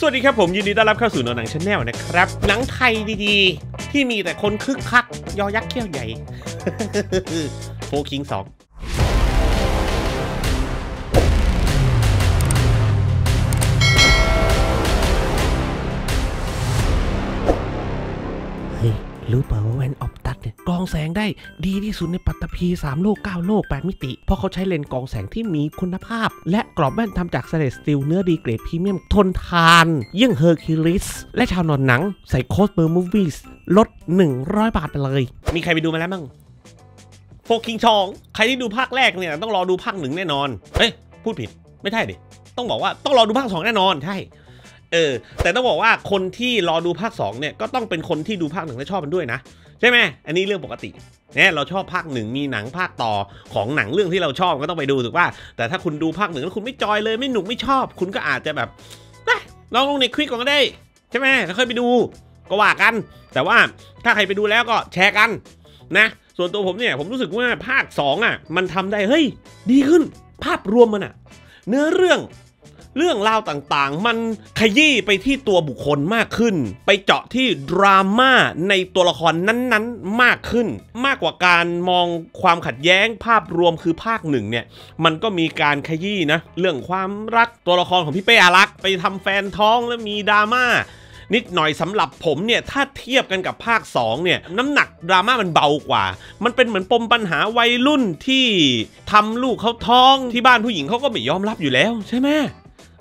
สวัสดีครับ ผมยินดี ต้อนรับเข้าสู่หนังชาแนลนะครับหนังไทยดีๆ ที่มีแต่คนคึกคัก ยอยักษ์เขี้ยวใหญ่โฟกิงสองรู้เปล่าว่าแว่นออปตัสเนี่ยกรองแสงได้ดีที่สุดในปัตตภี3 โลก 9 โลก 8 มิติเพราะเขาใช้เลนส์กรองแสงที่มีคุณภาพ และกรอบแว่นทำจากสเตลสตีลเนื้อดีเกรดพรีเมียมทนทาน ยิ่งเฮอร์คิลิสและชาวนอนหนังใส่โค้ดเบอร์มูฟวี่ลด 100 บาทไปเลย มีใครไปดูมาแล้วมั้งโฟกิงชองใครที่ดูภาคแรกเนี่ย ต้องรอดูภาคหนึ่งแน่นอนเอ้ยพูดผิดไม่ใช่ดิต้องบอกว่าต้องรอดูภาคสองแน่นอนใช่เออแต่ต้องบอกว่าคนที่รอดูภาค 2 เนี่ยก็ต้องเป็นคนที่ดูภาคหนึ่งและชอบมันด้วยนะ ใช่ไหมอันนี้เรื่องปกติเนี่ยเราชอบภาคหนึ่งมีหนังภาคต่อของหนังเรื่องที่เราชอบก็ต้องไปดูถูกป่ะแต่ถ้าคุณดูภาคหนึ่งแล้วคุณไม่จอยเลยไม่หนุกไม่ชอบคุณก็อาจจะแบบลองลงในคลิกก่อนก็ได้ ใช่ไหมแล้วค่อยไปดูก็ว่ากัน แต่ว่าถ้าใครไปดูแล้วก็แชร์กันนะส่วนตัวผมเนี่ยผมรู้สึกว่าภาค2อ่ะมันทำได้เฮ้ยดีขึ้นภาพรวมมันอ่ะเนื้อเรื่องเรื่องราวต่าง ๆ มัน ขยี้ไปที่ตัวบุคคลมากขึ้น ไปเจาะที่ดราม่าในตัวละครนั้น ๆ มากขึ้น มากกว่าการมองความขัดแย้งภาพรวมคือภาคหนึ่งเนี่ย มันก็มีการขยี้นะ เรื่องความรักตัวละครของพี่เป้อารักไปทำแฟนท้องแล้วมีดราม่านิดหน่อยสำหรับผมเนี่ย ถ้าเทียบกันกับภาค2เนี่ย น้ำหนักดราม่ามันเบากว่า มันเป็นเหมือนปมปัญหาวัยรุ่นที่ทำลูกเขาท้อง ที่บ้านผู้หญิงเขาก็ไม่ยอมรับอยู่แล้วใช่ไหม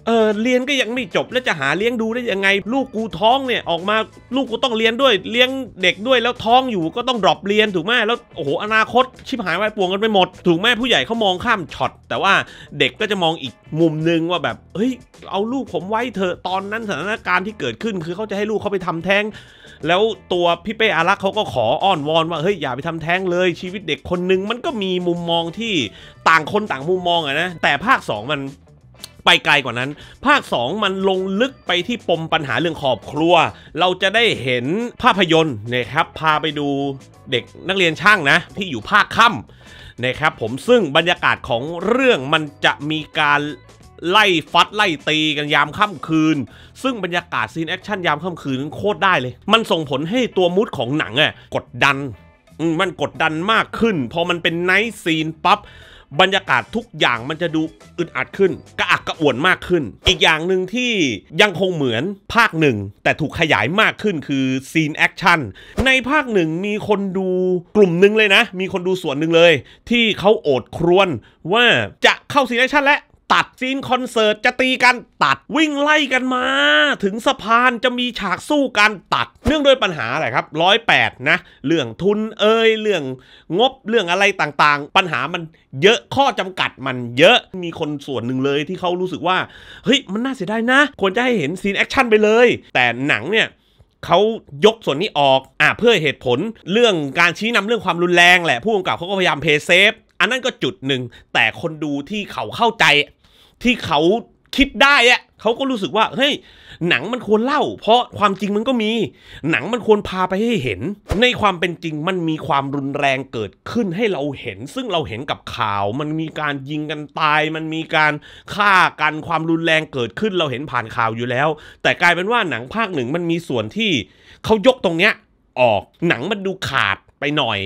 เออเรียนก็ยังไม่จบแล้วจะหาเลี้ยงดูได้ยังไงลูกกูท้องเนี่ย ออกมาลูกกูต้องเรียนด้วยเลี้ยงเด็กด้วยแล้วท้องอยู่ก็ต้องดรอปเรียนถูกไหมแล้วโอ้โหอนาคตชิบหายวายป่วงกันไปหมด ถูกไหมผู้ใหญ่เขามองข้ามช็อตแต่ว่าเด็กก็จะมองอีกมุมนึงว่าแบบเฮ้ย เอาลูกผมไว้เถอะตอนนั้นสถานการณ์ที่เกิดขึ้นคือเขาจะให้ลูกเขาไปทำแท้งแล้วตัวพี่เป้อารักษ์เขาก็ขออ้อนวอนว่าเฮ้ยอย่าไปทำแท้งเลย ชีวิตเด็กคนนึงมันก็มีมุมมองที่ต่างคนต่างมุมมองอะนะแต่ภาค2มันไปไกลกว่านั้น ภาค 2 มันลงลึกไปที่ปมปัญหาเรื่องขอบครัว เราจะได้เห็นภาพยนตร์นะครับพาไปดูเด็กนักเรียนช่างนะที่อยู่ภาคค่ำนะครับผมซึ่งบรรยากาศของเรื่องมันจะมีการไล่ฟัดไล่ตีกันยามค่ำคืน ซึ่งบรรยากาศซีนแอคชั่นยามค่ำคืนโคตรได้เลย มันส่งผลให้ตัวมูดของหนังอะกดดันมันกดดันมากขึ้นพอมันเป็นไนท์ซีนปับ๊บบรรยากาศทุกอย่างมันจะดูอึดอัดขึ้น กระอักกระอ่วนมากขึ้น อีกอย่างหนึ่งที่ยังคงเหมือนภาคหนึ่งแต่ถูกขยายมากขึ้นคือซีนแอคชั่นในภาคหนึ่งมีคนดูกลุ่มหนึ่งเลยนะ มีคนดูส่วนหนึ่งเลย ที่เขาโอดครวนว่าจะเข้าซีนแอคชั่นแล้วตัดซีนคอนเสิร์ตจะตีกันตัดวิ่งไล่กันมา ถึงสะพานจะมีฉากสู้กันตัดเนื่องด้วยปัญหาอะไรครับร้อยแปดนะ เรื่องทุนเอ่ยเรื่องงบเรื่องอะไรต่างๆ ปัญหามันเยอะข้อจำกัดมันเยอะมีคนส่วนหนึ่งเลยที่เขารู้สึกว่า เฮ้ย มันน่าเสียดายนะควรจะให้เห็นซีนแอคชั่นไปเลย แต่หนังเนี่ยเขายกส่วนนี้ออกอ่าเพื่อเหตุผลเรื่องการชี้นำเรื่องความรุนแรงแหละผู้กำกับเขาก็พยายามเพย์เซฟอันนั้นก็จุดหนึ่งแต่คนดูที่เขาเข้าใจที่เขาคิดได้อะเขาก็รู้สึกว่า เฮ้ย หนังมันควรเล่าเพราะความจริงมันก็มี หนังมันควรพาไปให้เห็นในความเป็นจริงมันมีความรุนแรงเกิดขึ้นให้เราเห็น ซึ่งเราเห็นกับข่าวมันมีการยิงกันตายมันมีการฆ่ากันความรุนแรงเกิดขึ้นเราเห็นผ่านข่าวอยู่แล้ว แต่กลายเป็นว่าหนังภาคหนึ่งมันมีส่วนที่เขายกตรงเนี้ยออกหนังมันดูขาดไปหน่อย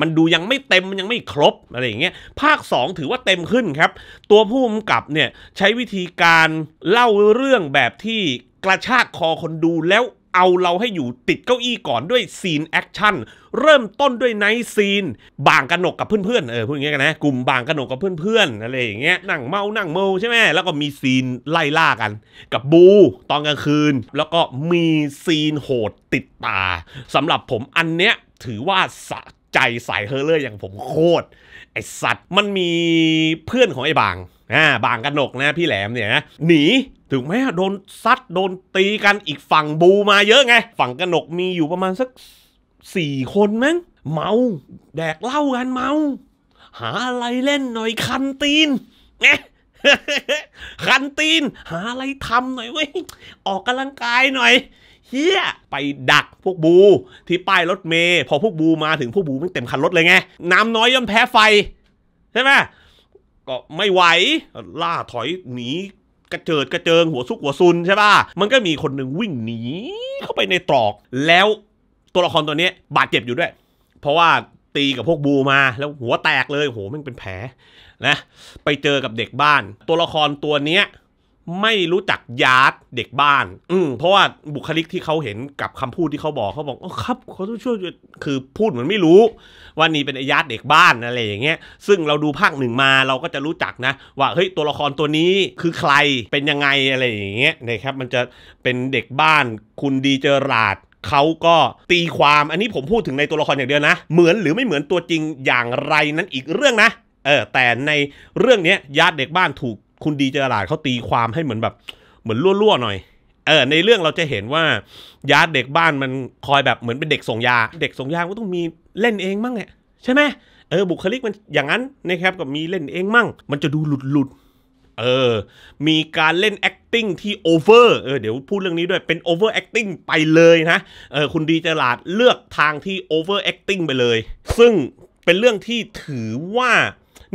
มันดูยังไม่เต็ม มันยังไม่ครบอะไรอย่างเงี้ยภาค 2 ถือว่าเต็มขึ้นครับ ตัวผู้กำกับ เนี่ย ใช้วิธีการเล่าเรื่องแบบที่กระชากคอคนดูแล้วเอาเราให้อยู่ติดเก้าอี้ก่อนด้วยซีนแอคชั่นเริ่มต้นด้วยไนซีน บางกัะหนกกับเพื่อนๆเออพูดอย่างเงี้ยนะกลุ่มบางกรนหนกกับเพื่อนๆอะไรอย่างเงี้ยนั่งเมานั่งเมาใช่ไหมแล้วก็มีซีนไล่ล่ากัน กับบู ตอนกลางคืน แล้วก็มีซีนโหดติดตาสำหรับผมอันเนี้ยถือว่าสะใจสายเฮอร์เลอร์อย่างผมโคตรไอสัตว์มันมีเพื่อนของไอ้บางอ่าบางกระหนกนะพี่แหลมเนี่ยหนีถึงแม้โดนซัดโดนตีกันอีกฝั่งบูมาเยอะไง ฝั่งกระหนกมีอยู่ประมาณสักสี่คนมั้ง เมา แดกเหล้ากันเมา หาอะไรเล่นหน่อยคันตีนเนี่ยคันตีน หาอะไรทำหน่อยเว้ยออกกำลังกายหน่อย เฮียไปดักพวกบู ที่ป้ายรถเมย์พอพวกบูมาถึงพวกบูมันเต็มคันรถเลยไงน้ำน้อยย่อมแพ้ไฟ ใช่ไหมก็ไม่ไหว ล่าถอยหนี กระเจิดกระเจิงหัวซุกหัวซุนใช่ป่ะมันก็มีคนหนึ่งวิ่งหนี เข้าไปในตรอก แล้วตัวละครตัวนี้บาดเจ็บอยู่ด้วย เพราะว่าตีกับพวกบูมาแล้วหัวแตกเลยโหมันเป็นแผลนะไปเจอกับเด็กบ้าน ตัวละครตัวเนี้ยไม่รู้จักยาร์ดเด็กบ้าน อืมเพราะว่าบุคลิกที่เขาเห็นกับคำพูดที่เขาบอกเขาบอกอครับเขาต้องช่วยคือพูดเหมือนไม่รู้ ว่านี่เป็นยาร์ดเด็กบ้าน อะไรอย่างเงี้ยซึ่งเราดูภาคหนึ่งมาเราก็จะรู้จักนะ ว่าเฮ้ยตัวละครตัวนี้คือใครเป็นยังไงอะไรอย่างเงี้ยนะครับมันจะเป็นเด็กบ้าน คุณดีเจอราดเขาก็ตีความอันนี้ผมพูดถึงในตัวละครอย่างเดียวนะ เหมือนหรือไม่เหมือนตัวจริงอย่างไรนั้นอีกเรื่องนะเออแต่ในเรื่องนี้ญาติเด็กบ้านถูกคุณดีเจรหลาดเขาตีความให้เหมือนแบบเหมือนล่วๆหน่อยเออในเรื่องเราจะเห็นว่าญาติเด็กบ้านมันคอยแบบเหมือนเป็นเด็กส่งยา เด็กส่งยาก็ต้องมีเล่นเองมั่งแหละใช่ไหมเออบุคลิกมัน อย่างนั้นนะครับก็บมีเล่นเองมั่งมันจะดูหลุดหลุดเออมีการเล่น acting ที่ over เออเดี๋ยวพูดเรื่องนี้ด้วยเป็น over acting ไปเลยนะเออคุณดีเจลาดเลือกทางที่ over acting ไปเลย ซึ่งเป็นเรื่องที่ถือว่า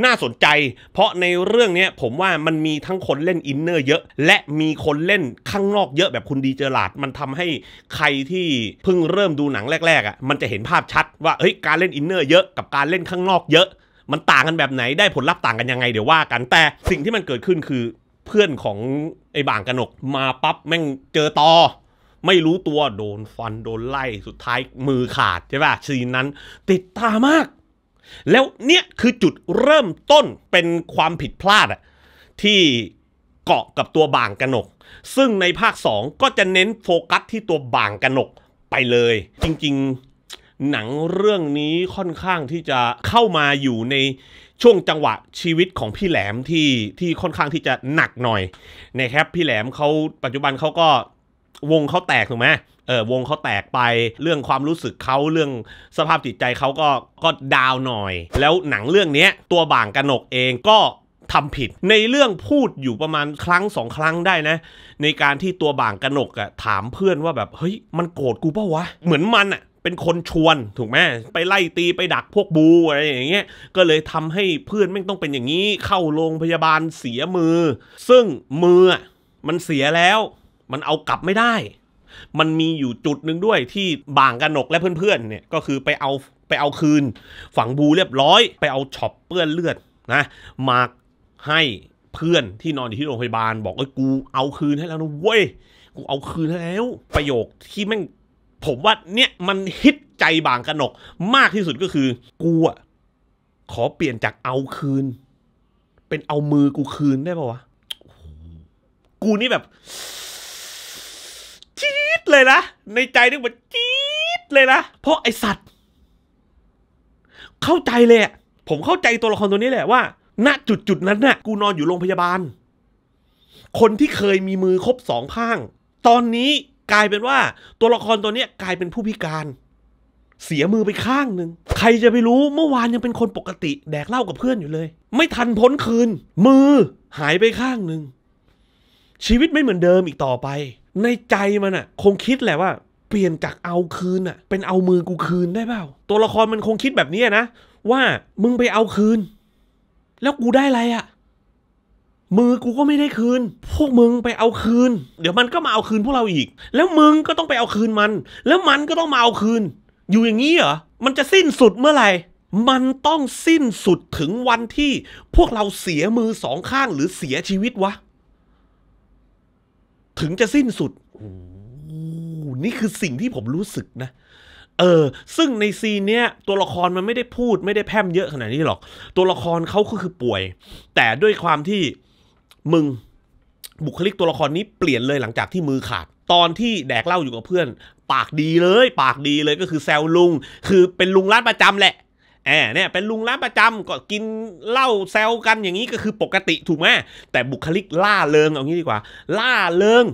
น่าสนใจ เพราะในเรื่องนี้ผมว่ามันมีทั้งคนเล่นอินเนอร์เยอะ และมีคนเล่นข้างนอกเยอะแบบคุณดีเจลาดมันทำให้ใครที่เพิ่งเริ่มดูหนังแรกๆอะ่ะ มันจะเห็นภาพชัดว่าเฮ้ยการเล่นอินเนอร์เยอะกับการเล่นข้างนอกเยอะมันต่างกันแบบไหน ได้ผลลัพธ์ต่างกันยังไง เดี๋ยวว่ากัน แต่สิ่งที่มันเกิดขึ้นคือเพื่อนของไอ้บางกนกมาปั๊บแม่งเจอตอ ไม่รู้ตัวโดนฟันโดนไล่สุดท้ายมือขาดใช่ป่ะซีนนั้นติดตามาก แล้วเนี่ยคือจุดเริ่มต้นเป็นความผิดพลาดอะที่เกาะกับตัวบางกนก ซึ่งในภาค2ก็จะเน้นโฟกัสที่ตัวบางกนกไปเลย จริงหนังเรื่องนี้ค่อนข้างที่จะเข้ามาอยู่ในช่วงจังหวะชีวิตของพี่แหลมที่ที่ค่อนข้างที่จะหนักหน่อยนะครับพี่แหลมเขาปัจจุบันเขาก็วงเขาแตกถูกไหมเออวงเขาแตกไปเรื่องความรู้สึกเขาเรื่องสภาพจิตใจเขาก็ก็ดาวหน่อย แล้วหนังเรื่องนี้ตัวบ่างกนกเองก็ทำผิดในเรื่องพูดอยู่ประมาณครั้งสองครั้งได้นะ ในการที่ตัวบางกนกอะถามเพื่อนว่าแบบเฮ้ยมันโกรธกูเปล่าวะเหมือนมันอะเป็นคนชวนถูกไหมไปไล่ตีไปดักพวกบู อะไรอย่างเงี้ย ก็เลยทำให้เพื่อนไม่ต้องเป็นอย่างนี้เข้าโรงพยาบาลเสียมือ ซึ่งมือมันเสียแล้ว มันเอากลับไม่ได้ มันมีอยู่จุดหนึ่งด้วยที่บางกันหนกและเพื่อน ๆ เนี่ยก็คือไปเอาไปเอาคืน ฝังบูเรียบร้อย ไปเอาช็อปเปื้อนเลือดนะมาให้เพื่อนที่นอนอยู่ที่โรงพยาบาลบอกเอ้ยกูเอาคืนให้แล้วนะเว้ยกูเอาคืนให้แล้วประโยคที่แม่งผมว่าเนี่ยมันฮิตใจบางกระหนก มากที่สุดก็คือ กูอะขอเปลี่ยนจากเอาคืน เป็นเอามือกูคืนได้ปะวะกูนี่แบบ จี๊ดเลยนะในใจนึกว่าจี๊ดเลยนะเพราะไอสัตว์ เข้าใจเลยผมเข้าใจตัวละครตัวนี้แหละว่าณจุดจุดนั้นน่ะ กูนอนอยู่โรงพยาบาล คนที่เคยมีมือครบสองข้าง ตอนนี้กลายเป็นว่าตัวละครตัวเนี้ยกลายเป็นผู้พิการ เสียมือไปข้างหนึ่งใครจะไปรู้เมื่อวานยังเป็นคนปกติแดกเหล้ากับเพื่อนอยู่เลย ไม่ทันพ้นคืน มือหายไปข้างหนึ่งชีวิตไม่เหมือนเดิมอีกต่อไป ในใจมันอะคงคิดแหละว่า เปลี่ยนจากเอาคืนอะเป็นเอามือกูคืนได้เปล่าตัวละครมันคงคิดแบบนี้นะว่ามึงไปเอาคืน แล้วกูได้อะไรอะมือกูก็ไม่ได้คืน พวกมึงไปเอาคืน เดี๋ยวมันก็มาเอาคืนพวกเราอีก แล้วมึงก็ต้องไปเอาคืนมัน แล้วมันก็ต้องมาเอาคืน อยู่อย่างนี้เหรอ มันจะสิ้นสุดเมื่อไหร่ มันต้องสิ้นสุดถึงวันที่ พวกเราเสียมือสองข้างหรือเสียชีวิตวะ ถึงจะสิ้นสุดนี่คือสิ่งที่ผมรู้สึกนะ เออ ซึ่งในซีนเนี้ยตัวละครมันไม่ได้พูดไม่ได้แพร่มเยอะขนาดนี้หรอก ตัวละครเขาก็คือป่วย แต่ด้วยความที่มึงบุคลิกตัวละครนี้เปลี่ยนเลยหลังจากที่มือขาดตอนที่แดกเหล้าอยู่กับเพื่อน ปากดีเลย ปากดีเลยก็คือแซวลุง คือเป็นลุงร้านประจำแหละแอบเนี่ยเป็นลุงร้านประจำก็กินเหล้าแซว กันอย่างนี้ก็คือปกติถูกไหมแต่บุคลิกล่าเริงเอางี้ดีกว่า ล่าเริง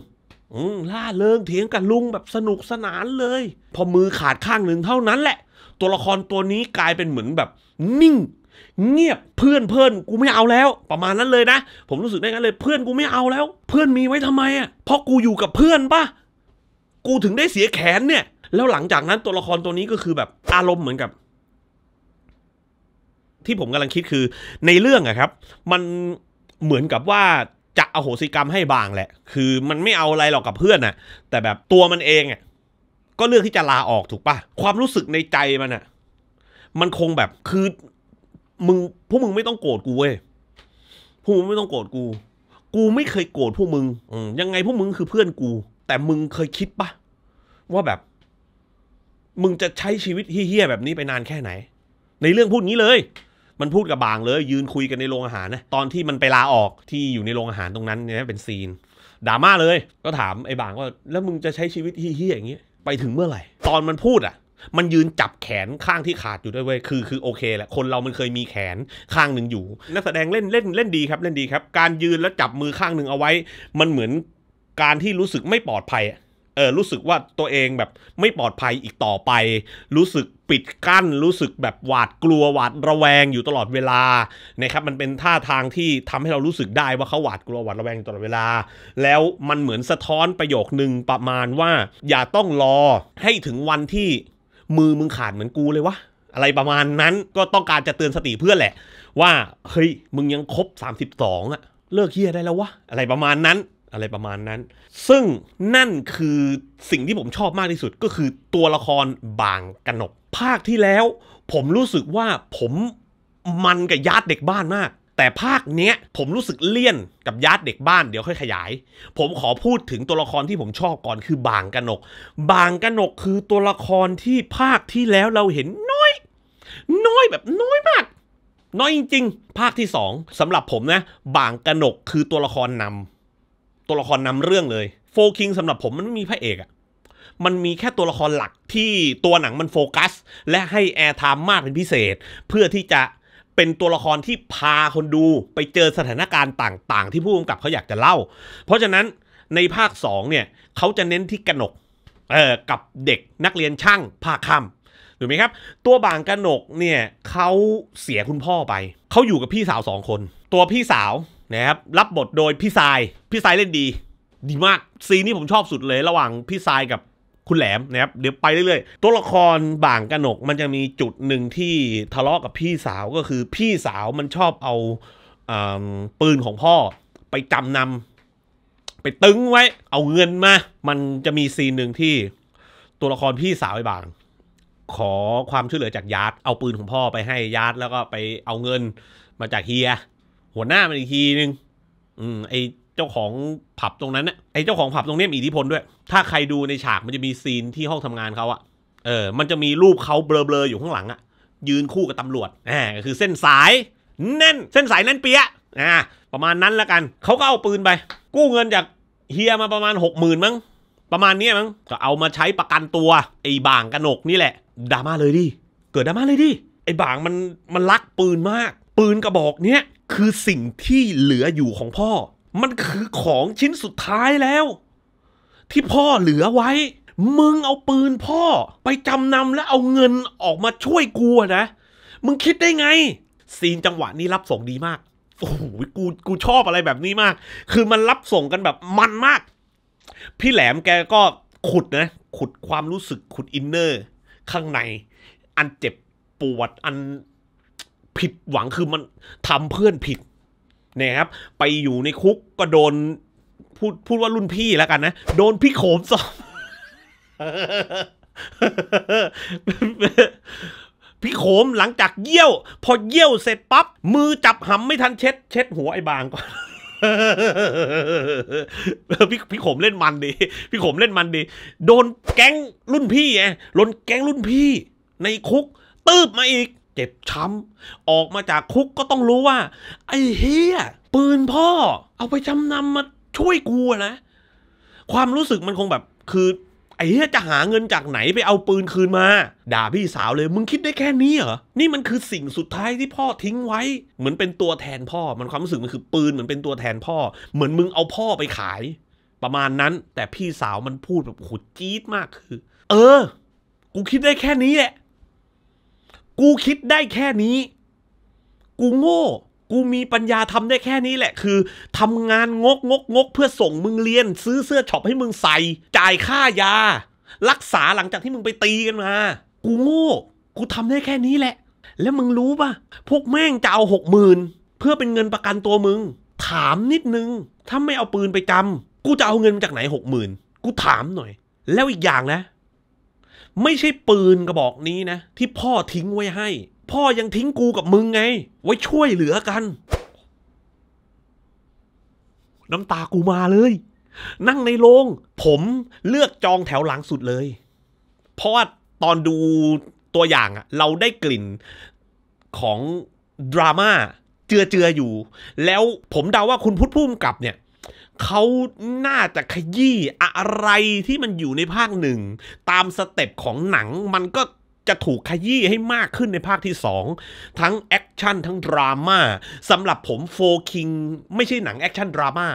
ล่าเริงเถียงกับลุงแบบสนุกสนานเลย พอมือขาดข้างหนึ่งเท่านั้นแหละ ตัวละครตัวนี้กลายเป็นเหมือนแบบนิ่งเงียบเพื่อนเพื่อนกูไม่เอาแล้ว ประมาณนั้นเลยนะ ผมรู้สึกได้งั้นเลย เพื่อนกูไม่เอาแล้ว เพื่อนมีไว้ทำไมอ่ะเพราะกูอยู่กับเพื่อนปะกูถึงได้เสียแขนเนี่ยแล้วหลังจากนั้นตัวละครตัวนี้ก็คือแบบอารมณ์เหมือนกับ ที่ผมกำลังคิดคือ ในเรื่องอะครับ มันเหมือนกับว่าจะอโหสิกรรมให้บางแหละ คือมันไม่เอาอะไรหรอกกับเพื่อนน่ะ แต่แบบตัวมันเองอ่ะก็เลือกที่จะลาออกถูกปะความรู้สึกในใจมันอ่ะ มันคงแบบคือมึงพวกมึงไม่ต้องโกรธกูเว้ยพวกมึงไม่ต้องโกรธกู กูไม่เคยโกรธพวกมึงยังไงพวกมึงคือเพื่อนกู แต่มึงเคยคิดปะว่าแบบ มึงจะใช้ชีวิตเฮี้ยแบบนี้ไปนานแค่ไหน ในเรื่องพูดงี้เลย มันพูดกับบางเลย ยืนคุยกันในโรงอาหารนะ ตอนที่มันไปลาออกที่อยู่ในโรงอาหารตรงนั้นเนี่ยเป็นซีนดราม่าเลย ก็ถาม ไอ้บางว่าแล้วมึงจะใช้ชีวิตเฮี้ยอย่างนงี้ไปถึงเมื่อไหร่ ตอนมันพูดอะมันยืนจับแขนข้างที่ขาดอยู่ด้วยเว้ยคือ คือ โอเค แหละคนเรามันเคยมีแขนข้างหนึ่งอยู่ นักแสดงเล่นเล่นเล่นดีครับเล่นดีครับ การยืนแล้วจับมือข้างหนึ่งเอาไว้ มันเหมือนการที่รู้สึกไม่ปลอดภัยเออรู้สึกว่าตัวเองแบบไม่ปลอดภัยอีกต่อไป รู้สึกปิดกั้นรู้สึกแบบหวาดกลัวหวาดระแวงอยู่ตลอดเวลานะครับมันเป็นท่าทางที่ทำให้เรารู้สึกได้ว่าเขาหวาดกลัวหวาดระแวงอยู่ตลอดเวลา แล้วมันเหมือนสะท้อนประโยคหนึ่งประมาณว่าอย่าต้องรอให้ถึงวันที่มือมึงขาดเหมือนกูเลยวะ อะไรประมาณนั้นก็ต้องการจะเตือนสติเพื่อน แหละ ว่าเฮ้ยมึงยังครบ32อะเลิกเฮียได้แล้ววะอะไรประมาณนั้นอะไรประมาณนั้น ซึ่งนั่นคือสิ่งที่ผมชอบมากที่สุดก็คือตัวละครบางกนกภาคที่แล้ว ผมรู้สึกว่าผมมันกับญาติเด็กบ้านมากแต่ภาคเนี้ยผมรู้สึกเลี่ยนกับยาตเด็กบ้านเดี๋ยวค่อยขยาย ผมขอพูดถึงตัวละครที่ผมชอบก่อนคือบางกนก บางกนกคือตัวละครที่ภาคที่แล้วเราเห็นน้อย น้อยแบบน้อยมาก น้อยจริง ๆ ภาคที่สองสำหรับผมนะ บางกนกคือตัวละครนำตัวละครนำเรื่องเลยโฟคิงสำหรับผมมันไม่มีพระเอกอะมันมีแค่ตัวละครหลักที่ตัวหนังมันโฟกัส และให้แอร์ไทม์มากเป็นพิเศษ เพื่อที่จะเป็นตัวละครที่พาคนดูไปเจอสถานการณ์ต่างๆ ที่ผู้กำกับเขาอยากจะเล่า เพราะฉะนั้นในภาค2เนี่ยเขาจะเน้นที่กนก เอ่อ กับเด็กนักเรียนช่างภาคค่ำถูกไหมครับ ตัวบางกนกเนี่ยเขาเสียคุณพ่อไปเขาอยู่กับพี่สาวสองคน ตัวพี่สาวนะครับรับบทโดยพี่สายพี่สายเล่นดี ดีมากซีนนี้ผมชอบสุดเลยระหว่างพี่สายกับคุณแหลมนะครับเดี๋ยวไปเรื่อยๆตัวละครบ่างกระหนก มันจะมีจุดหนึ่งที่ทะเลาะกับพี่สาวก็คือ พี่สาวมันชอบเอาปืนของพ่อ ไปจำนำไปตึงไว้ เอาเงินมา มันจะมีซีนหนึ่งที่ ตัวละครพี่สาวไอ้บาง ขอความช่วยเหลือจากยาร์ดเอาปืนของพ่อไปให้ยาร์ดแล้วก็ไปเอาเงินมาจากเฮียหัวหน้ามันอีกทีนึงอืมไอจ้าของผับตรงนั้นเนี่ยไอ้เจ้าของผับตรงนี้มีอิทธิพลด้วย ถ้าใครดูในฉากมันจะมีซีนที่ห้องทำงานเขาอะเออมันจะมีรูปเขาเบลอๆอยู่ข้างหลังอะยืนคู่กับตำรวจ แหมคือเส้นสายแน่นเส้นสายแน่นเปี้ยอ่าประมาณนั้นละกันเขาก็เอาปืนไป กู้เงินจากเฮียมาประมาณหกหมื่นมั้งประมาณนี้มั้ง ก็เอามาใช้ประกันตัว ไอ้บางกระหนกนี่แหละดราม่าเลยดิเกิดดราม่าเลยดิไอ้บางมันมันรักปืนมาก ปืนกระบอกเนี้ยคือสิ่งที่เหลืออยู่ของพ่อมันคือของชิ้นสุดท้ายแล้ว ที่พ่อเหลือไว้ มึงเอาปืนพ่อไปจำนำแล้วเอาเงินออกมาช่วยกูนะ มึงคิดได้ไง ซีนจังหวะนี้รับส่งดีมาก โอ้โหกูกูชอบอะไรแบบนี้มาก คือมันรับส่งกันแบบมันมาก พี่แหลมแกก็ขุดนะ ขุดความรู้สึกขุดอินเนอร์ ข้างใน อันเจ็บปวดอันผิดหวังคือมันทำเพื่อนผิดเนี่ยครับ ไปอยู่ในคุกก็โดน พูดพูดว่ารุ่นพี่แล้วกันนะ โดนพี่โขมสอบพี่โขมหลังจากเยี่ยว พอเยี่ยวเสร็จปั๊บมือจับหำไม่ทันเช็ดเช็ดหัวไอ้บางก่อนพี่พี่ขมเล่นมันดีพี่ขมเล่นมันดี โดนแก๊งรุ่นพี่ไงโดนแก๊งรุ่นพี่ ในคุกตืบมาอีกเจ็บช้ำออกมาจากคุกก็ต้องรู้ว่า ไอ้เฮียปืนพ่อ เอาไปจำนำมาช่วยกูนะ ความรู้สึกมันคงแบบคือไอ้เฮียจะหาเงินจากไหนไปเอาปืนคืนมา ด่าพี่สาวเลยมึงคิดได้แค่นี้เหรอนี่มันคือสิ่งสุดท้ายที่พ่อทิ้งไว้ เหมือนเป็นตัวแทนพ่อ มันความรู้สึกมันคือปืนเหมือนเป็นตัวแทนพ่อ เหมือนมึงเอาพ่อไปขาย ประมาณนั้น แต่พี่สาวมันพูดแบบโหจี๊ดมากคือ เออกูคิดได้แค่นี้แหละกูคิดได้แค่นี้ กูโง่ กูมีปัญญาทำได้แค่นี้แหละ คือ ทำงานงกงกงกเพื่อส่งมึงเรียน ซื้อเสื้อช็อปให้มึงใส่ จ่ายค่ายา รักษาหลังจากที่มึงไปตีกันมา กูโง่กูทำได้แค่นี้แหละ แล้วมึงรู้ป่ะ พวกแม่งจะเอาหกหมื่นเพื่อเป็นเงินประกันตัวมึง ถามนิดนึงถ้าไม่เอาปืนไปจำกูจะเอาเงินมาจากไหนหกหมื่นกูถามหน่อย แล้วอีกอย่างนะไม่ใช่ปืนกระบอกนี้นะ ที่พ่อทิ้งไว้ให้ พ่อยังทิ้งกูกับมึงไง ไว้ช่วยเหลือกัน น้ำตากูมาเลย นั่งในโรงผมเลือกจองแถวหลังสุดเลย เพราะว่าตอนดูตัวอย่างอะเราได้กลิ่นของดราม่าเจือเจืออยู่ แล้วผมเดาว่าคุณพุทธพุ่มกับเนี่ยเขาน่าจะขยี้อะไรที่มันอยู่ในภาคหนึ่งตามสเต็ปของหนังมันก็จะถูกขยี้ให้มากขึ้นในภาคที่ 2 ทั้งแอคชั่นทั้งดราม่าสำหรับผมโฟคิงไม่ใช่หนังแอคชั่นดราม่า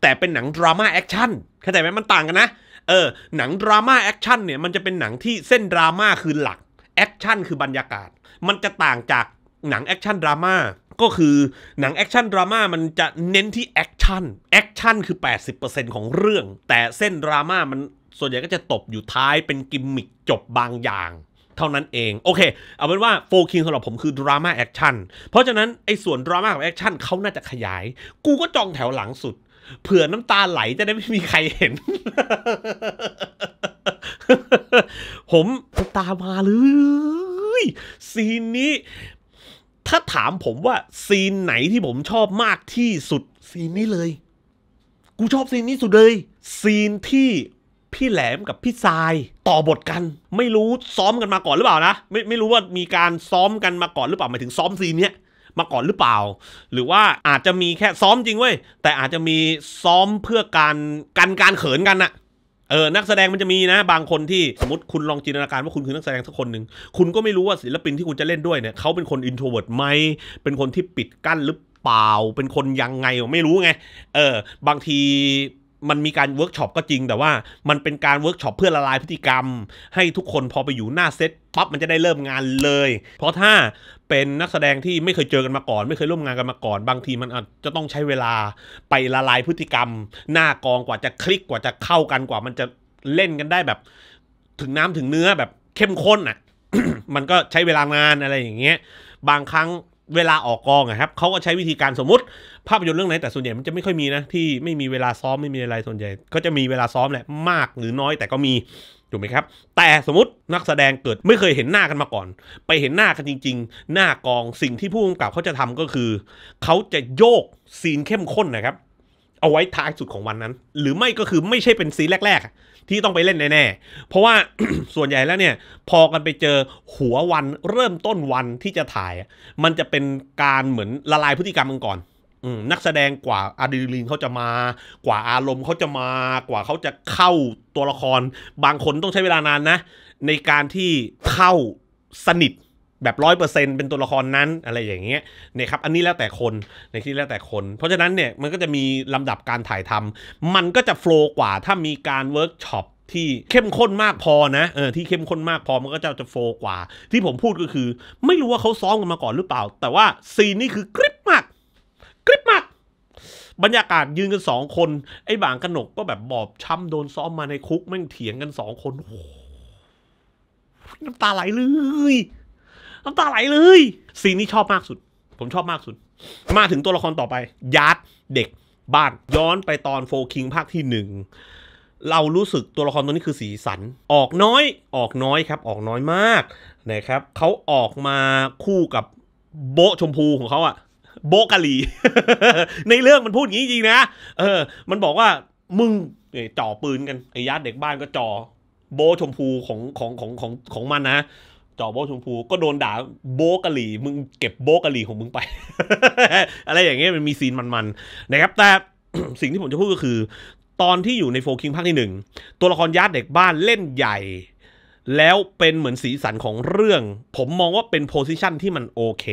แต่เป็นหนังดราม่าแอคชั่นเข้าใจไหมมันต่างกันนะ เออหนังดราม่าแอคชั่นเนี่ยมันจะเป็นหนังที่เส้นดราม่าคือหลักแอคชั่นคือบรรยากาศ มันจะต่างจากหนังแอคชั่นดราม่าก็คือหนังแอคชั่นดราม่ามันจะเน้นที่แอคชั่นแอคชั่นคือ 80%ของเรื่อง แต่เส้นดราม่ามันส่วนใหญ่ก็จะตบอยู่ท้ายเป็นกิมมิคจบบางอย่าง เท่านั้นเอง โอเค เอาเป็นว่าโฟคิงสำหรับผมคือดราม่าแอคชั่นเพราะฉะนั้นไอ้ส่วนดราม่ากับแอคชั่นเขาน่าจะขยาย กูก็จองแถวหลังสุด เผื่อน้ำตาไหลจะได้ไม่มีใครเห็น ผมตามาเลยซีนนี้ถ้าถามผมว่าซีนไหนที่ผมชอบมากที่สุด ซีนนี้เลย กูชอบซีนนี้สุดเลย ซีนที่พี่แหลมกับพี่ทรายต่อบทกัน ไม่รู้ซ้อมกันมาก่อนหรือเปล่านะไม่ไม่รู้ว่ามีการซ้อมกันมาก่อนหรือเปล่าหมายถึงซ้อมซีนเนี้ย มาก่อนหรือเปล่า หรือว่าอาจจะมีแค่ซ้อมจริงเว้ย แต่อาจจะมีซ้อมเพื่อการกันการเขินกันอะเออ นักแสดงมันจะมีนะ บางคนที่สมมติคุณลองจินตนาการว่าคุณคือนักแสดงสักคนหนึ่ง คุณก็ไม่รู้ว่าศิลปินที่คุณจะเล่นด้วยเนี่ย เขาเป็นคนอินโทรเวิร์ดไหมเป็นคนที่ปิดกั้นหรือเปล่า เป็นคนยังไงไม่รู้ไง เออ บางทีมันมีการเวิร์กช็อปก็จริงแต่ว่ามันเป็นการเวิร์กช็อปเพื่อละลายพฤติกรรม ให้ทุกคนพอไปอยู่หน้าเซตปั๊บมันจะได้เริ่มงานเลย เพราะถ้าเป็นนักแสดงที่ไม่เคยเจอกันมาก่อน ไม่เคยร่วมงานกันมาก่อน บางทีมันอาจจะต้องใช้เวลาไปละลายพฤติกรรม หน้ากองกว่าจะคลิกกว่าจะเข้ากันกว่า มันจะเล่นกันได้แบบ ถึงน้ำถึงเนื้อแบบเข้มข้นอ่ะมันก็ใช้เวลางานอะไรอย่างเงี้ยบางครั้งเวลาออกกองนะครับเขาก็ใช้วิธีการสมมติ ภาพยนตร์เรื่องไหนแต่ส่วนใหญ่มันจะไม่ค่อยมีนะที่ไม่มีเวลาซ้อมไม่มีอะไรส่วนใหญ่ ก็จะมีเวลาซ้อมแหละมากหรือน้อยแต่ก็มีถูกไหมครับ แต่สมมตินักแสดงเกิดไม่เคยเห็นหน้ากันมาก่อน ไปเห็นหน้ากันจริง ๆ หน้ากองสิ่งที่ผู้กำกับเขาจะทำก็คือเขาจะโยกซีนเข้มข้นนะครับ เอาไว้ท้ายสุดของวันนั้น หรือไม่ก็คือไม่ใช่เป็นซีนแรก ๆที่ต้องไปเล่นแน่ๆ เพราะว่าส่วนใหญ่แล้วเนี่ยพอกันไปเจอหัววันเริ่มต้นวันที่จะถ่าย มันจะเป็นการเหมือนละลายพฤติกรรมกันก่อนนักแสดงกว่าอะดรีนาลีนเขาจะมา กว่าอารมณ์เขาจะมา กว่าเขาจะเข้าตัวละคร บางคนต้องใช้เวลานานนะในการที่เข้าสนิทแบบร้อยเปอร์เซ็นเป็นตัวละครนั้นอะไรอย่างเงี้ยเนี่ยครับอันนี้แล้วแต่คนในที่แล้วแต่คน เพราะฉะนั้นเนี่ยมันก็จะมีลำดับการถ่ายทำมันก็จะโฟล์กว่าถ้ามีการเวิร์กช็อปที่เข้มข้นมากพอนะเออที่เข้มข้นมากพอมันก็จะจะโฟ กว่า ที่ผมพูดก็คือ ไม่รู้ว่าเขาซ้อมกันมาก่อนหรือเปล่า แต่ว่าซีนนี่คือกริบมากกริบมากบรรยากาศยืนกันสองคน ไอ้บางกนกก็แบบบอบช้ำโดนซ้อมมาในคุกแม่งเถียงกันสองคนน้ำตาไหลเลยน้ำตาไหลเลยซีนนี้ชอบมากสุด ผมชอบมากสุด มาถึงตัวละครต่อไป ยาร์ดเด็กบ้านย้อนไปตอนโฟคิงภาคที่หนึ่งเรารู้สึกตัวละครตัวนี้คือสีสัน ออกน้อยออกน้อยครับ ออกน้อยมากนะครับเขาออกมาคู่กับโบชมพูของเขาอะโบกะหลี ในเรื่องมันพูดอย่างนี้จริงนะเออ มันบอกว่ามึงจ่อปืนกันไอ้ยาดเด็กบ้านก็จ่อโบชมพูของของของของของมันนะจอโบชมพูก็โดนด่าโบกะหลี่มึงเก็บโบกะหลี่ของมึงไป อะไรอย่างเงี้ยมันมีซีนมันๆนะครับ แต่สิ่งที่ผมจะพูดก็คือ ตอนที่อยู่ในโฟคิงภาคที่หนึ่งตัวละครยัดเด็กบ้านเล่นใหญ่ แล้วเป็นเหมือนสีสันของเรื่อง ผมมองว่าเป็นโพซิชันที่มันโอเค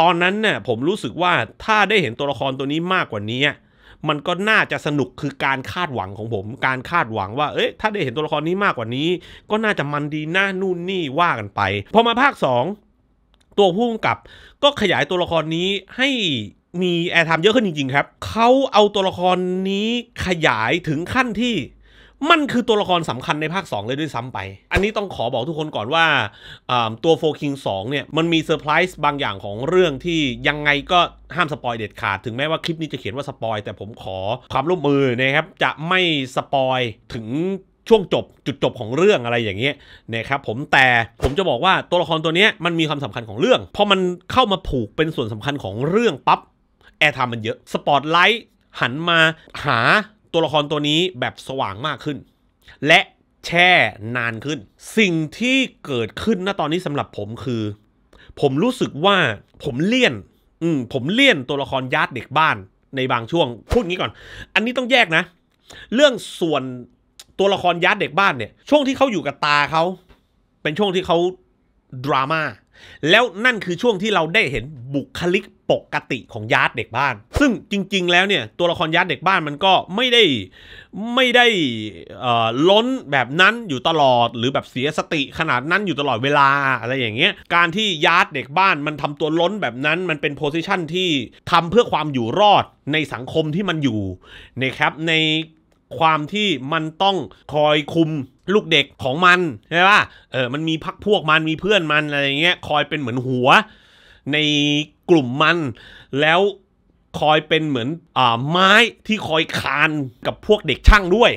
ตอนนั้นเนี่ยผมรู้สึกว่าถ้าได้เห็นตัวละครตัวนี้มากกว่านี้มันก็น่าจะสนุกคือการคาดหวังของผม การคาดหวังว่าเอ๊ะถ้าได้เห็นตัวละครนี้มากกว่านี้ ก็น่าจะมันดีน่านู่นนี่ว่ากันไป พอมาภาค 2 ตัวผู้กำกับก็ขยายตัวละครนี้ให้มีแอร์ไทม์เยอะขึ้นจริงๆครับ เขาเอาตัวละครนี้ขยายถึงขั้นที่มันคือตัวละครสำคัญในภาค 2 เลยด้วยซ้ำไป อันนี้ต้องขอบอกทุกคนก่อนว่าตัวโฟคิงสองเนี่ยมันมีเซอร์ไพรส์บางอย่างของเรื่องที่ยังไงก็ห้ามสปอยเด็ดขาด ถึงแม้ว่าคลิปนี้จะเขียนว่าสปอยแต่ผมขอความร่วมมือนะครับจะไม่สปอยถึงช่วงจบ จุดจบของเรื่องอะไรอย่างเงี้ยนะครับผมแต่ผมจะบอกว่าตัวละครตัวนี้มันมีความสำคัญของเรื่องพอมันเข้ามาผูกเป็นส่วนสำคัญของเรื่องปับ๊บแอร์ทามันเยอะสปอตไลท์หันมาหาตัวละครตัวนี้แบบสว่างมากขึ้น และแช่นานขึ้น สิ่งที่เกิดขึ้นณตอนนี้สำหรับผมคือ ผมรู้สึกว่าผมเลี่ยนอืม ผมเลี่ยนตัวละครยาดเด็กบ้าน ในบางช่วงพูดงี้ก่อน อันนี้ต้องแยกนะ เรื่องส่วนตัวละครยาดเด็กบ้านเนี่ยช่วงที่เขาอยู่กับตาเขาเป็นช่วงที่เขาดราม่าแล้วนั่นคือช่วงที่เราได้เห็นบุคลิกปกติของยาร์ดเด็กบ้าน ซึ่งจริง ๆ แล้วเนี่ย ตัวละครยาร์ดเด็กบ้านมันก็ไม่ได้ไม่ได้ล้นแบบนั้นอยู่ตลอดหรือแบบเสียสติขนาดนั้นอยู่ตลอดเวลาอะไรอย่างเงี้ยการที่ยาร์ดเด็กบ้านมันทำตัวล้นแบบนั้นมันเป็นโพสิชันที่ทำเพื่อความอยู่รอดในสังคมที่มันอยู่นะครับในความที่มันต้องคอยคุมลูกเด็กของมันใช่ป่ะเออมันมีพักพวกมันมีเพื่อนมันอะไรเงี้ยคอยเป็นเหมือนหัว ในกลุ่มมันแล้วคอยเป็นเหมือนอ่าไม้ที่คอยคานกับพวกเด็กช่างด้วย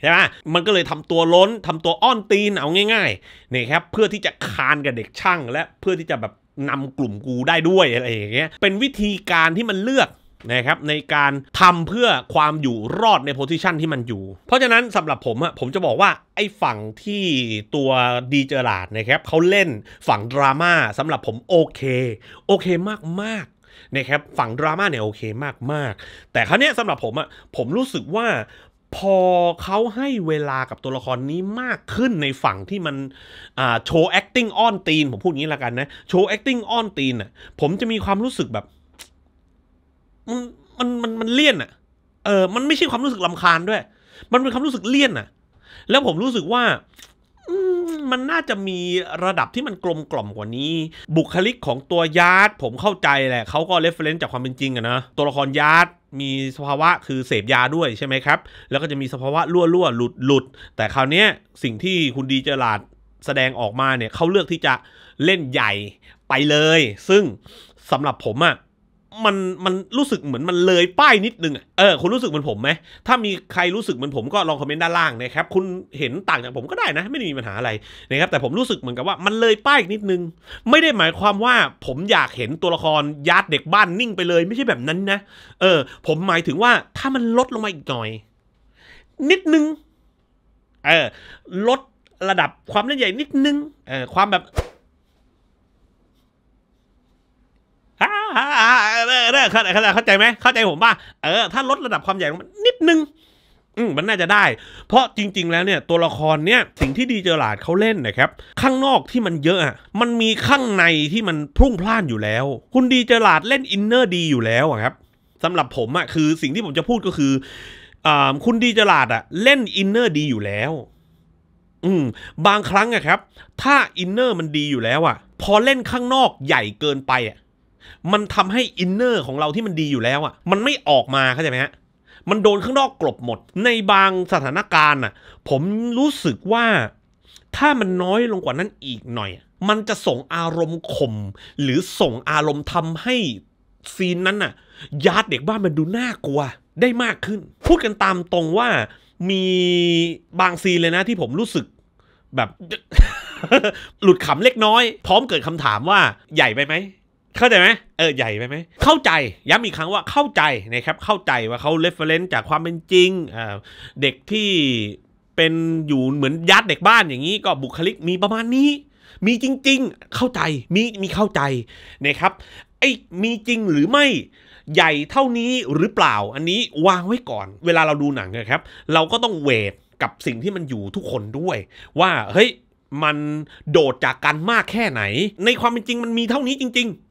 ใช่ไหมมันก็เลยทำตัวล้นทำตัวอ้อนตีนเอาง่ายๆนี่ครับเพื่อที่จะคานกับเด็กช่าง และเพื่อที่จะแบบนำกลุ่มกูได้ด้วยอะไรอย่างเงี้ยเป็นวิธีการที่มันเลือกนะครับในการทำเพื่อความอยู่รอดในโพสิชันที่มันอยู่ เพราะฉะนั้นสำหรับผมอะผมจะบอกว่าไอ้ฝั่งที่ตัวดีเจอราดนะครับเขาเล่นฝั่งดราม่าสำหรับผมโอเคโอเคมากมากนะครับฝั่งดราม่าเนี่ยโอเคมาก ๆ แต่ครั้งนี้สำหรับผมอะผมรู้สึกว่าพอเขาให้เวลากับตัวละครนี้มากขึ้นในฝั่งที่มันโชว์ acting on ตีนผมพูดงี้ละกันนะโชว์ acting on ตีนอะผมจะมีความรู้สึกแบบมันมันมันมันเลี่ยนอ่ะ เออมันไม่ใช่ความรู้สึกลำคาญด้วย มันเป็นความรู้สึกเลี่ยนอ่ะ แล้วผมรู้สึกว่ามันน่าจะมีระดับที่มันกลมกล่อมกว่านี้ บุคลิกของตัวยาร์ดผมเข้าใจแหละเขาก็เรฟเฟรนซ์จากความเป็นจริงอะนะตัวละครยาร์ดมีสภาวะคือเสพยาด้วยใช่ไหมครับ แล้วก็จะมีสภาวะรั่วรั่วหลุดหลุดแต่คราวนี้สิ่งที่คุณดีเจลาดแสดงออกมาเนี่ยเขาเลือกที่จะเล่นใหญ่ไปเลย ซึ่งสำหรับผมอะมันมันรู้สึกเหมือนมันเลยป้ายนิดนึงอ่ะเออคุณรู้สึกเหมือนผมไหมถ้ามีใครรู้สึกเหมือนผมก็ลองคอมเมนต์ด้านล่างนะครับ คุณเห็นต่างจากผมก็ได้นะ ไม่ได้มีปัญหาอะไรนะครับ แต่ผมรู้สึกเหมือนกับว่ามันเลยป้ายนิดนึง ไม่ได้หมายความว่าผมอยากเห็นตัวละครยัดเด็กบ้านนิ่งไปเลย ไม่ใช่แบบนั้นนะเออ ผมหมายถึงว่า ถ้ามันลดลงมาอีกหน่อย นิดนึงเออลดระดับความเล่นใหญ่นิดนึงเออความแบบาเออเออเข้าใจเข้าใจไหม เข้าใจผมป่ะ เออ ถ้าลดระดับความใหญ่ลงนิดนึง อืมมันน่าจะได้ เพราะจริง ๆ แล้วเนี่ย ตัวละครเนี่ย สิ่งที่ดีเจอ์ลาดเขาเล่นนะครับ ข้างนอกที่มันเยอะอ่ะมันมีข้างในที่มันพุ่งพล่านอยู่แล้ว คุณดีเจอ์ลาดเล่นอินเนอร์ดีอยู่แล้วครับ สำหรับผมอ่ะคือสิ่งที่ผมจะพูดก็คืออคุณดีเจอ์ลาดอ่ะ เล่นอินเนอร์ดีอยู่แล้ว อืมบางครั้งอะครับ ถ้าอินเนอร์มันดีอยู่แล้วอ่ะ พอเล่นข้างนอกใหญ่เกินไปอ่ะมันทำให้อินเนอร์ของเราที่มันดีอยู่แล้วอ่ะ มันไม่ออกมาเข้าใจไหมฮะมันโดนข้างนอกกลบหมด ในบางสถานการณ์อ่ะผมรู้สึกว่า ถ้ามันน้อยลงกว่านั้นอีกหน่อย มันจะส่งอารมณ์ข่มหรือส่งอารมณ์ทำให้ซีนนั้นน่ะ ยาดเด็กบ้านมันดูน่ากลัว ได้มากขึ้น พูดกันตามตรงว่า มีบางซีนเลยนะที่ผมรู้สึก แบบ หลุดขำเล็กน้อย พร้อมเกิดคำถามว่าใหญ่ไปไหมเข้าใจไหมเออใหญ่ไปไหมเข้าใจ ย้ำอีกครั้งว่าเข้าใจนะครับ เข้าใจว่าเขาเลฟเฟรนซ์จากความเป็นจริง เด็กที่เป็นอยู่เหมือนญาติเด็กบ้านอย่างนี้ก็บุคลิกมีประมาณนี้ มีจริงๆ เข้าใจ มีมีเข้าใจนะครับไอ้มีจริงหรือไม่ ใหญ่เท่านี้หรือเปล่า อันนี้วางไว้ก่อน เวลาเราดูหนังนะครับ เราก็ต้องเวทกับสิ่งที่มันอยู่ทุกคนด้วย ว่าเฮ้ย มันโดดจากกันมากแค่ไหน ในความเป็นจริงมันมีเท่านี้จริง ๆ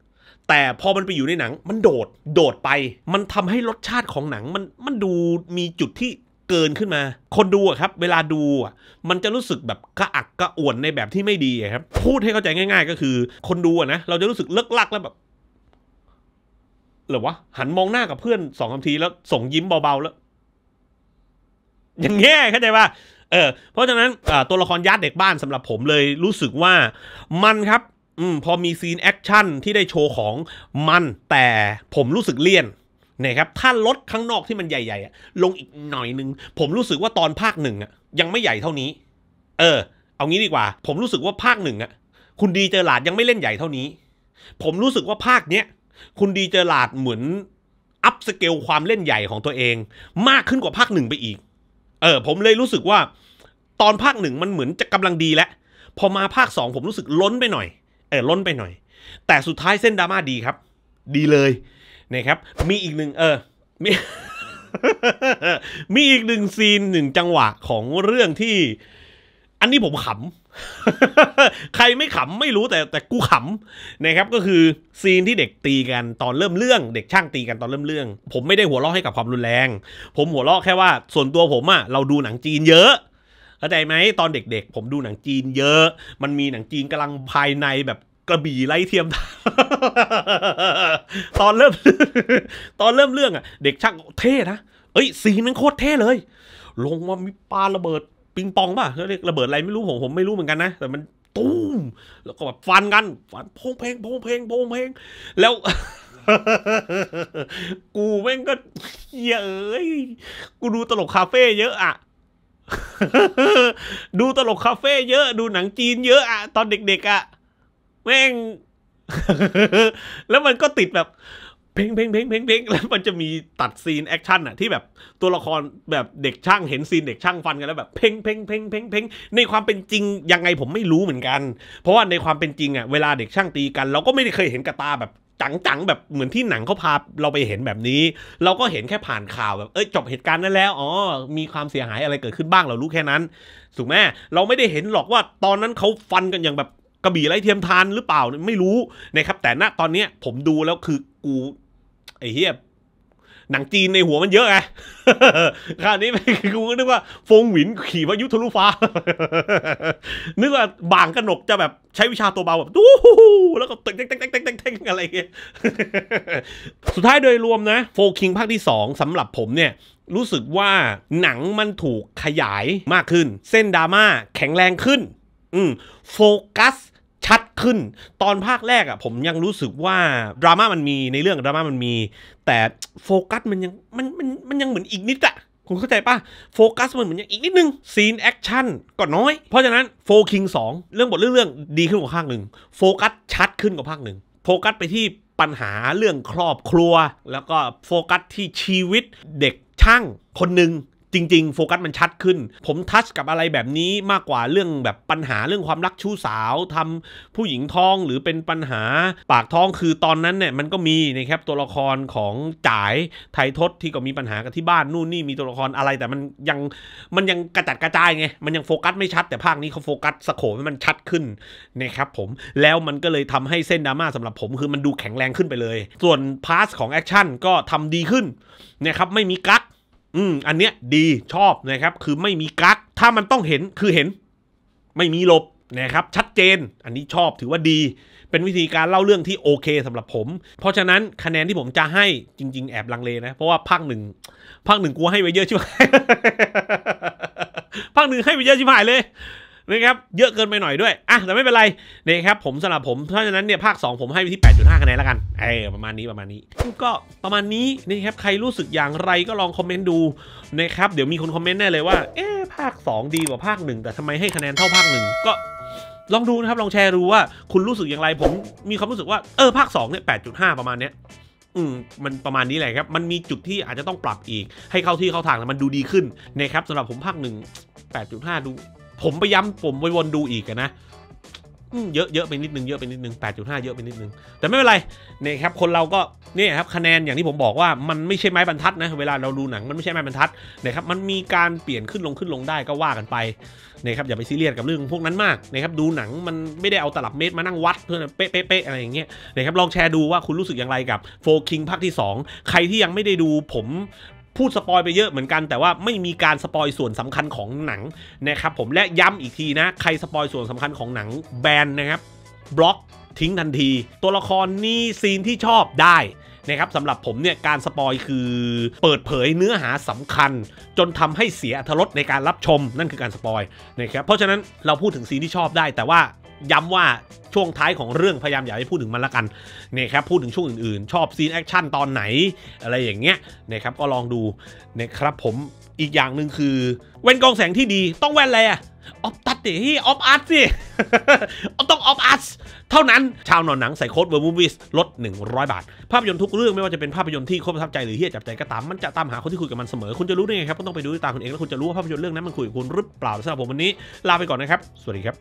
แต่พอมันไปอยู่ในหนัง มันโดด โดดไป มันทำให้รสชาติของหนัง มันมันดูมีจุดที่เกินขึ้นมา คนดูครับ เวลาดูอะมันจะรู้สึกแบบกระอักกระอ่วนในแบบที่ไม่ดีครับ พูดให้เข้าใจง่ายๆ ก็คือ คนดูนะเราจะรู้สึกเลิกลักแล้วแบบหรือวะ หันมองหน้ากับเพื่อนสองคำทีแล้วส่งยิ้มเบาๆแล้วอย่างเงี้ยเข้าใจปะเออเพราะฉะนั้นตัวละครยัดเด็กบ้านสำหรับผมเลย รู้สึกว่า มันครับอืมพอมีซีนแอคชั่นที่ได้โชว์ของมันแต่ ผมรู้สึกเลี่ยนนะครับถ้าลดข้างนอกที่มันใหญ่ๆลงอีกหน่อยนึงผมรู้สึกว่าตอนภาคหนึ่งอ่ะ ยังไม่ใหญ่เท่านี้ เออ เอางี้ดีกว่า ผมรู้สึกว่าภาคหนึ่งอ่ะ คุณดีเจอหลาดยังไม่เล่นใหญ่เท่านี้ ผมรู้สึกว่าภาคเนี้ยคุณดีเจอหลาดเหมือน อัพสเกลความเล่นใหญ่ของตัวเอง มากขึ้นกว่าภาคหนึ่งไปอีก เออ ผมเลยรู้สึกว่า ตอนภาคหนึ่งมันเหมือนจะกำลังดีแล้วพอมาภาคสองผมรู้สึกล้นไปหน่อยเออล้นไปหน่อย แต่สุดท้ายเส้นดราม่าดีครับ ดีเลยนะครับ มีอีกหนึ่งเออมีมีอีกหนึ่งซีนหนึ่งจังหวะของเรื่องที่ อันนี้ผมขำใครไม่ขำไม่รู้แต่แต่กูขำนะครับก็คือซีนที่เด็กตีกันตอนเริ่มเรื่อง เด็กช่างตีกันตอนเริ่มเรื่อง ผมไม่ได้หัวเราะให้กับความรุนแรง ผมหัวเราะแค่ว่าส่วนตัวผมอะเราดูหนังจีนเยอะเข้าใจไหม ตอนเด็กๆ ผมดูหนังจีนเยอะ มันมีหนังจีนกำลังภายในแบบกระบี่ไล่เทียมตอนเริ่ม ตอนเริ่มเรื่องอ่ะ เด็กช่างเท่นะ เอ้ยสีนันโคตรเท่เลย ลงมามีปาระเบิด ปิงปองป่ะเขาเรียกระเบิดอะไรไม่รู้ผมผมไม่รู้เหมือนกันนะ แต่มันตุ้ม แล้วก็แบบฟันกัน ฟันพงเพลงพงเพลงพงเพลงแล้ว กูแม่งก็เยอะกูดูตลกคาเฟ่เยอะอ่ะดูตลกคาเฟ่เยอะดูหนังจีนเยอะอะตอนเด็กๆอะแม่งแล้วมันก็ติดแบบ เพ่งเพ่งเพ่งเพ่งเพ่งแล้วมันจะมีตัดซีนแอคชั่นอะที่แบบตัวละครแบบเด็กช่างเห็นซีนเด็กช่างฟันกันแล้วแบบเพ่งเพ่งเพ่งเพ่งเพ่งในความเป็นจริงยังไงผมไม่รู้เหมือนกัน เพราะว่าในความเป็นจริงอะเวลาเด็กช่างตีกันเราก็ไม่ได้เคยเห็นกระตาแบบจังๆแบบเหมือนที่หนังเขาพาเราไปเห็นแบบนี้ เราก็เห็นแค่ผ่านข่าวแบบเอ้ยจบเหตุการณ์นั้นแล้วอ๋อมีความเสียหายอะไรเกิดขึ้นบ้างเรารู้แค่นั้นถูกไหมเราไม่ได้เห็นหรอกว่าตอนนั้นเขาฟันกันอย่างแบบกระบี่ไร้เทียมทานหรือเปล่า ไม่รู้นะครับแต่ณตอนเนี้ยผมดูแล้วคือกูไอ้เหี้ยหนังจีนในหัวมันเยอะไง คราวนี้กูนึกว่าฟงหวินขี่พายุทะลุฟ้า นึกว่าบางกระหนกจะแบบใช้วิชาตัวเบาแบบดู แล้วก็ตึงเต็งเต็งเต็งเต็งอะไรเงี้ย สุดท้ายโดยรวมนะ โฟคิงภาคที่2สำหรับผมเนี่ยรู้สึกว่าหนังมันถูกขยายมากขึ้น เส้นดราม่าแข็งแรงขึ้น อืมโฟกัสขึ้นตอนภาคแรกอะ่ะ ผมยังรู้สึกว่าดราม่ามันมีในเรื่องดราม่ามันมีแต่โฟกัสมันยังมันมันมันยังเหมือนอีกนิดอะคุณเข้าใจปะโฟกัสมันเหมือนอย่างอีกนิดนึงซีนแอคชั่นก็น้อย เพราะฉะนั้นโฟคิงสองเรื่องบทเรื่องดีขึ้นกว่าภาคหนึ่งโฟกัสชัดขึ้นกว่าภาคหนึ่งโฟกัสไปที่ปัญหาเรื่องครอบครัว แล้วก็โฟกัสที่ชีวิต เด็กช่างคนหนึ่งจริง ๆ โฟกัสมันชัดขึ้น ผม ทัชกับอะไรแบบนี้มากกว่าเรื่องแบบปัญหาเรื่องความรักชู้สาวทำผู้หญิงท้องหรือเป็นปัญหาปากท้องคือตอนนั้นเนี่ยมันก็มีนะครับตัวละครของจ่ายไททศที่ก็มีปัญหากับที่บ้านนู่นนี่มีตัวละครอะไรแต่มันยังมันยังกระจัดกระจายไงมันยังโฟกัสไม่ชัด แต่ภาคนี้เขาโฟกัสสโคปให้มันชัดขึ้นนะครับผมแล้วมันก็เลยทำให้เส้นดราม่าสำหรับผมคือมันดูแข็งแรงขึ้นไปเลย ส่วนพาสของแอคชั่นก็ทำดีขึ้นนะครับไม่มีกั๊กอืม อันเนี้ยดีชอบนะครับ คือไม่มีกักถ้ามันต้องเห็น คือเห็น ไม่มีลบ นะครับ ชัดเจน อันนี้ชอบถือว่าดี เป็นวิธีการเล่าเรื่องที่โอเค สำหรับผม เพราะฉะนั้นคะแนนที่ผมจะให้จริง ๆ แอบลังเลนะ เพราะว่าภาคหนึ่งภาคหนึ่งกูให้ไปเยอะชิบหายภาคหนึ่งให้ไปเยอะชิบหายเลยนะครับเยอะเกินไปหน่อยด้วย อ่ะแต่ไม่เป็นไรนี่ครับผมสำหรับผมเพราะฉะนั้นเนี่ยภาค2ผมให้ไปที่8.5คะแนนแล้วกัน เออประมาณนี้ประมาณนี้ก็ประมาณนี้นี่ครับใครรู้สึกอย่างไรก็ลองคอมเมนต์ดูนะครับเดี๋ยวมีคนคอมเมนต์แน่เลยว่า เอ๊ภาค 2 ดีกว่าภาค 1 แต่ทำไมให้คะแนนเท่าภาค1ก็ ลองดูนะครับลองแชร์ดูว่า คุณรู้สึกอย่างไรผมมีความรู้สึกว่าเออภาค2เนี่ย8.5 ประมาณเนี้ยอืมมันประมาณนี้แหละครับ มันมีจุดที่อาจจะต้องปรับอีก ให้เข้าที่เข้าทางแล้วมันดูดีขึ้นนะครับสำหรับผมภาค1 8.5 ดูผมไปย้ำผมไปวนดูอีกนะเยอะเยอะไปนิดนึงเยอะไปนิดนึง 8.5 เยอะไปนิดนึงแต่ไม่เป็นไรเนี่ยครับคนเราก็เนี่ยครับคะแนนอย่างที่ผมบอกว่ามันไม่ใช่ไม้บรรทัดนะเวลาเราดูหนังมันไม่ใช่ไม้บรรทัดนะครับมันมีการเปลี่ยนขึ้นลงขึ้นลงได้ก็ว่ากันไปนะครับอย่าไปซีเรียสกับเรื่องพวกนั้นมากนะครับดูหนังมันไม่ได้เอาตลับเมตรมานั่งวัดเพื่อเป๊ะเป๊ะอะไรอย่างเงี้ยนะครับลองแชร์ดูว่าคุณรู้สึกอย่างไรกับโฟคิงภาคที่2 ใครที่ยังไม่ได้ดูผมพูดสปอยไปเยอะเหมือนกัน แต่ว่าไม่มีการสปอยส่วนสำคัญของหนังนะครับ ผมและย้ำอีกทีนะ ใครสปอยส่วนสำคัญของหนังแบนนะครับ บล็อกทิ้งทันที ตัวละครนี่ซีนที่ชอบได้ นะครับสำหรับผมเนี่ย การสปอยคือเปิดเผยเนื้อหาสำคัญ จนทำให้เสียอรรถในการรับชมนั่นคือการสปอยนะครับ เพราะฉะนั้นเราพูดถึงซีนที่ชอบได้แต่ว่าย้ำว่าช่วงท้ายของเรื่องพยายามอย่าให้พูดถึงมันละกันเนี่ยครับพูดถึงช่วงอื่น ๆ ชอบซีนแอคชั่นตอนไหน อะไรอย่างเงี้ยนียครับก็ลองดูนียครับผมอีกอย่างหนึ่งคือแว่นกองแสงที่ดีต้องแว่นอะไรอะออฟตัดดิที่ออฟอาร์ตสิต้องออฟอาร์ตเท่านั้นชาวหนอนหนังใส่โค้ดเวอร์มูวิสลด 100 บาท ภาพยนตร์ทุกเรื่องไม่ว่าจะเป็นภาพยนตร์ที่โคตรประทับใจหรือเฮียจับใจก็ตามมันจะตามหาคนที่คุยกับมันเสมอ คุณจะรู้ได้ไงครับก็ต้องไปดูด้วยตาคุณเองแล้วคุณจะรู้ว่าภาพยนตร์เรื่องนั้นมันคุยกับคุณหรือเปล่าสำหรับผมวันนี้ลาไปก่อนนะครับ สวัสดีครับ